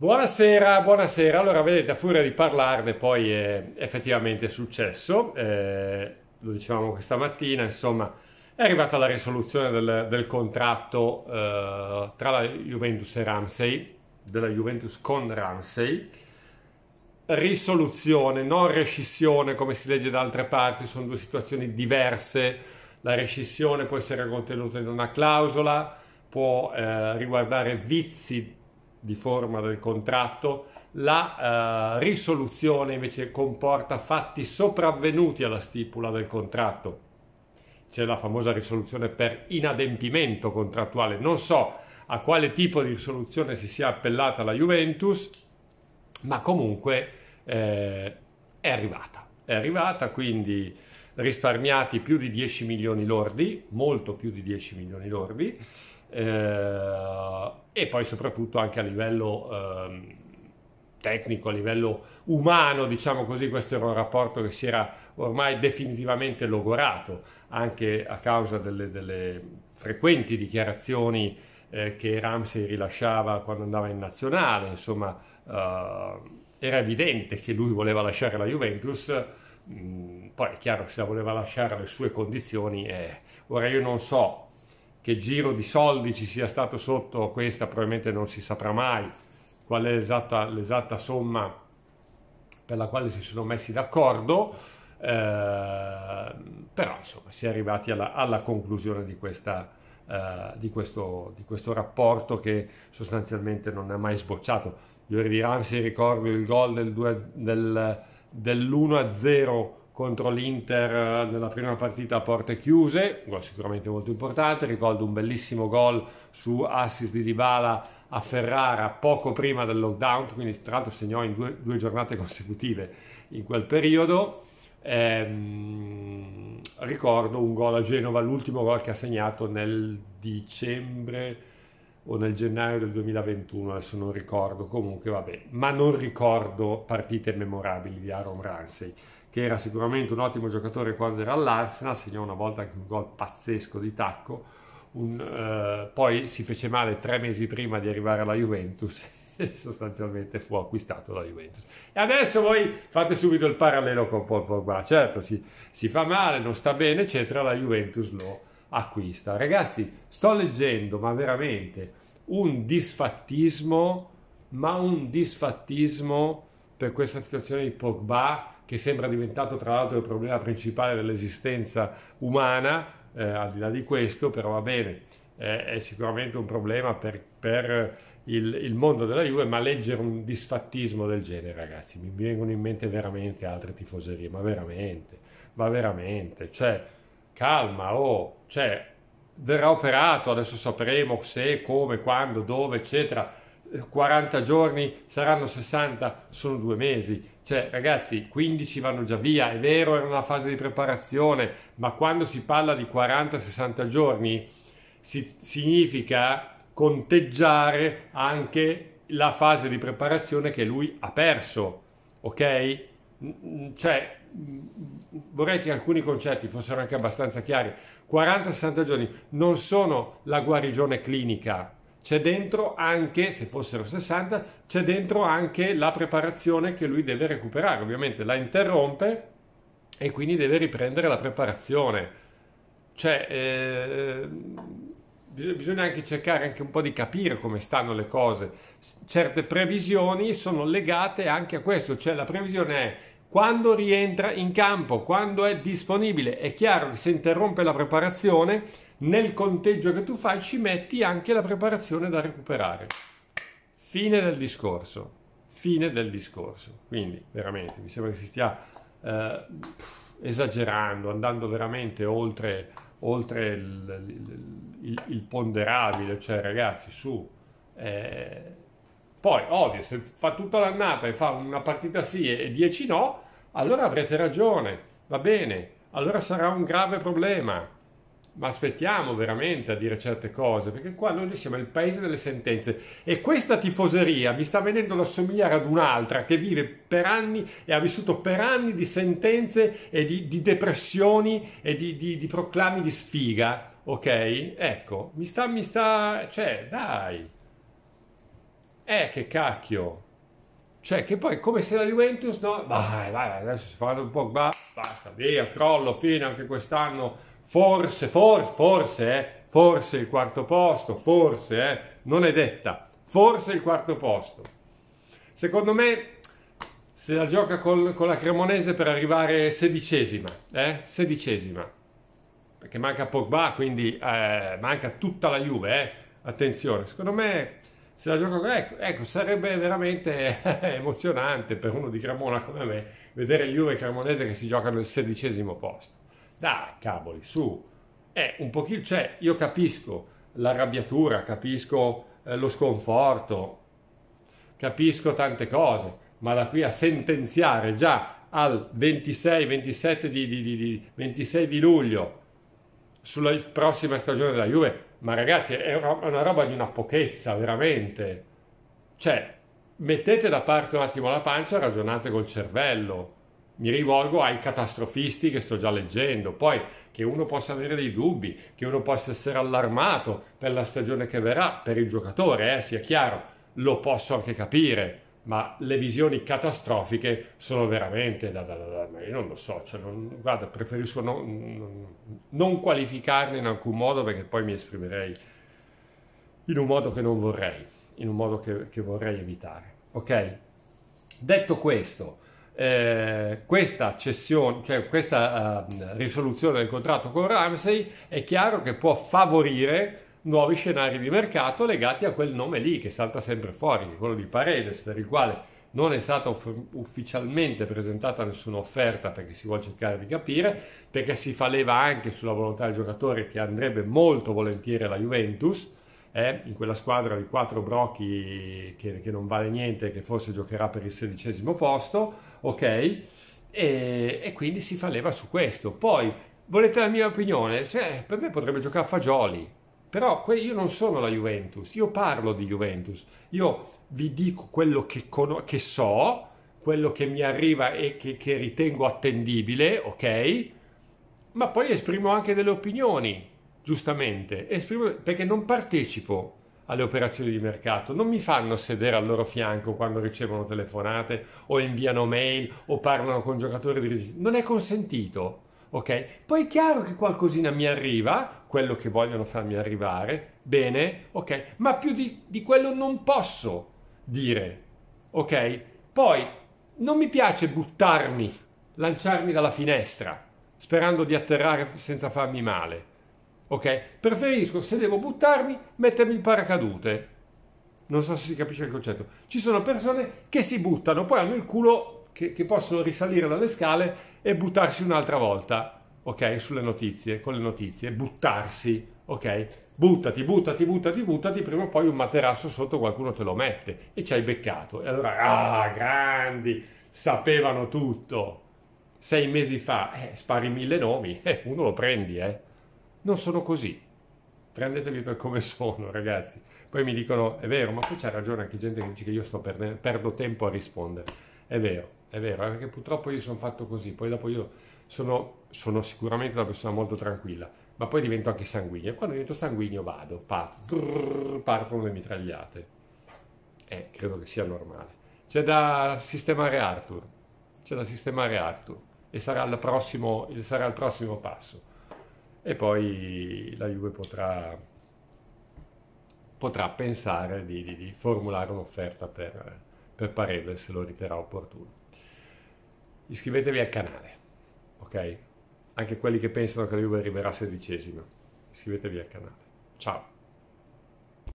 Buonasera, buonasera. Allora, vedete, a furia di parlarne poi è effettivamente successo. Eh, lo dicevamo questa mattina, insomma, è arrivata la risoluzione del, del contratto eh, tra la Juventus e Ramsey, della Juventus con Ramsey. Risoluzione, non rescissione, come si legge da altre parti, sono due situazioni diverse. La rescissione può essere contenuta in una clausola, può eh, riguardare vizi di forma del contratto, la eh, risoluzione invece comporta fatti sopravvenuti alla stipula del contratto. C'è la famosa risoluzione per inadempimento contrattuale. Non so a quale tipo di risoluzione si sia appellata la Juventus, ma comunque eh, è arrivata. È arrivata, quindi risparmiati più di 10 milioni lordi, molto più di 10 milioni lordi eh, e poi soprattutto anche a livello eh, tecnico, a livello umano, diciamo così, questo era un rapporto che si era ormai definitivamente logorato anche a causa delle, delle frequenti dichiarazioni eh, che Ramsey rilasciava quando andava in nazionale, insomma eh, era evidente che lui voleva lasciare la Juventus, mh, mm, poi è chiaro che se la voleva lasciare alle sue condizioni, eh, ora io non so che giro di soldi ci sia stato sotto questa probabilmente non si saprà mai qual è l'esatta, somma per la quale si sono messi d'accordo eh, però insomma si è arrivati alla, alla conclusione di, questa, eh, di, questo, di questo rapporto che sostanzialmente non è mai sbocciato io di Ramsey ricordo il gol del, del, dell'1-0 contro l'Inter eh, nella prima partita a porte chiuse, un gol sicuramente molto importante, ricordo un bellissimo gol su assist di Dybala a Ferrara poco prima del lockdown, quindi tra l'altro segnò in due, due giornate consecutive in quel periodo. Ehm, ricordo un gol a Genova, l'ultimo gol che ha segnato nel dicembre o nel gennaio del 2021, adesso non ricordo, comunque vabbè, ma non ricordo partite memorabili di Aaron Ramsey che era sicuramente un ottimo giocatore quando era all'Arsenal, segnò una volta anche un gol pazzesco di tacco, un, eh, poi si fece male tre mesi prima di arrivare alla Juventus e sostanzialmente fu acquistato dalla Juventus. E adesso voi fate subito il parallelo con Paul Pogba, certo si, si fa male, non sta bene, eccetera, la Juventus lo acquista. Ragazzi, sto leggendo, ma veramente, un disfattismo, ma un disfattismo per questa situazione di Pogba che sembra diventato tra l'altro il problema principale dell'esistenza umana, eh, al di là di questo però va bene, eh, è sicuramente un problema per, per il, il, mondo della Juve, ma leggere un disfattismo del genere ragazzi, mi vengono in mente veramente altre tifoserie, ma veramente, ma veramente, cioè calma, oh, cioè verrà operato, adesso sapremo se, come, quando, dove, eccetera 40 giorni saranno 60, sono due mesi. Cioè, ragazzi, 15 vanno già via, è vero, era una fase di preparazione, ma quando si parla di 40-60 giorni, si, significa conteggiare anche la fase di preparazione che lui ha perso, ok? Mm, mm, cioè, mm, vorrei che alcuni concetti fossero anche abbastanza chiari. 40-60 giorni non sono la guarigione clinica, c'è dentro anche, se fossero 60, c'è dentro anche la preparazione che lui deve recuperare. Ovviamente la interrompe e quindi deve riprendere la preparazione. Cioè, eh, bisogna anche cercare anche un po' di capire come stanno le cose. Certe previsioni sono legate anche a questo, cioè la previsione è quando rientra in campo, quando è disponibile. È chiaro che se interrompe la preparazione nel conteggio che tu fai ci metti anche la preparazione da recuperare. Fine del discorso. Fine del discorso. Quindi veramente mi sembra che si stia eh, esagerando, andando veramente oltre, oltre il, il, il, il, ponderabile. Cioè ragazzi, su... Eh, poi, ovvio, se fa tutta l'annata e fa una partita sì e 10 no, allora avrete ragione, va bene, allora sarà un grave problema ma aspettiamo veramente a dire certe cose, perché qua noi siamo il paese delle sentenze e questa tifoseria mi sta venendo ad assomigliare ad un'altra che vive per anni e ha vissuto per anni di sentenze e di, di depressioni e di, di, di, proclami di sfiga, ok? Ecco, mi sta, mi sta, cioè, dai. Eh, che cacchio. Cioè, che poi come se la Juventus, no? Vai, vai, adesso si fa un po', basta, via, crollo, fine anche quest'anno forse, for, forse, eh, forse il quarto posto, forse, eh, non è detta, forse il quarto posto. Secondo me se la gioca col, con la Cremonese per arrivare sedicesima, eh, sedicesima, perché manca Pogba, quindi eh, manca tutta la Juve, eh. attenzione, secondo me se la gioco ecco, ecco sarebbe veramente eh, emozionante per uno di Cremona come me vedere Juve e Cremonese che si giocano il sedicesimo posto dai, cavoli, su. è eh, un pochino, cioè, io capisco l'arrabbiatura, capisco eh, lo sconforto, capisco tante cose, ma da qui a sentenziare già al 26, 27 di, di, di, 26 di luglio sulla prossima stagione della Juve, ma ragazzi, è una roba di una pochezza, veramente. Cioè, mettete da parte un attimo la pancia, e ragionate col cervello mi rivolgo ai catastrofisti che sto già leggendo, poi che uno possa avere dei dubbi, che uno possa essere allarmato per la stagione che verrà, per il giocatore, eh, sia chiaro, lo posso anche capire, ma le visioni catastrofiche sono veramente da, da, da, da io non lo so, cioè non, guarda, preferisco non, non, non qualificarne in alcun modo perché poi mi esprimerei in un modo che non vorrei, in un modo che, che vorrei evitare, ok? Detto questo, eh, questa cessione, cioè questa eh, risoluzione del contratto con Ramsey è chiaro che può favorire nuovi scenari di mercato legati a quel nome lì che salta sempre fuori, quello di Paredes, per il quale non è stata uff ufficialmente presentata nessuna offerta perché si vuole cercare di capire, perché si fa leva anche sulla volontà del giocatore che andrebbe molto volentieri alla Juventus, eh, in quella squadra di quattro brocchi che, che non vale niente, che forse giocherà per il sedicesimo posto ok? E, e quindi si fa leva su questo. Poi, volete la mia opinione? Cioè, per me potrebbe giocare a Fagioli, però io non sono la Juventus, io parlo di Juventus, io vi dico quello che, con- che so, quello che mi arriva e che, che ritengo attendibile, ok? Ma poi esprimo anche delle opinioni, giustamente, esprimo, perché non partecipo alle operazioni di mercato, non mi fanno sedere al loro fianco quando ricevono telefonate o inviano mail o parlano con giocatori di... Non è consentito, ok? Poi è chiaro che qualcosina mi arriva, quello che vogliono farmi arrivare, bene, ok? Ma più di, di quello non posso dire, ok? Poi non mi piace buttarmi, lanciarmi dalla finestra, sperando di atterrare senza farmi male ok? Preferisco, se devo buttarmi, mettermi il paracadute. Non so se si capisce il concetto. Ci sono persone che si buttano, poi hanno il culo che, che possono risalire dalle scale e buttarsi un'altra volta, ok? Sulle notizie, con le notizie, buttarsi, ok? Buttati, buttati, buttati, buttati, prima o poi un materasso sotto qualcuno te lo mette e ci hai beccato. E allora, ah, grandi, sapevano tutto. Sei mesi fa, eh, spari mille nomi, eh, uno lo prendi, eh non sono così. Prendetevi per come sono, ragazzi. Poi mi dicono, è vero, ma poi c'è ragione anche gente che dice che io sto perdendo, perdo tempo a rispondere. È vero, è vero, perché purtroppo io sono fatto così. Poi dopo io sono, sono sicuramente una persona molto tranquilla, ma poi divento anche sanguigno. E quando divento sanguigno vado, parto, brrr, partono le mitragliate. Eh, credo che sia normale. C'è da sistemare Arthur. C'è da sistemare Arthur. E sarà il prossimo, sarà il prossimo passo e poi la Juve potrà, potrà pensare di, di, di, formulare un'offerta per, per Paredes se lo riterrà opportuno. Iscrivetevi al canale, ok? Anche quelli che pensano che la Juve arriverà sedicesima, iscrivetevi al canale. Ciao!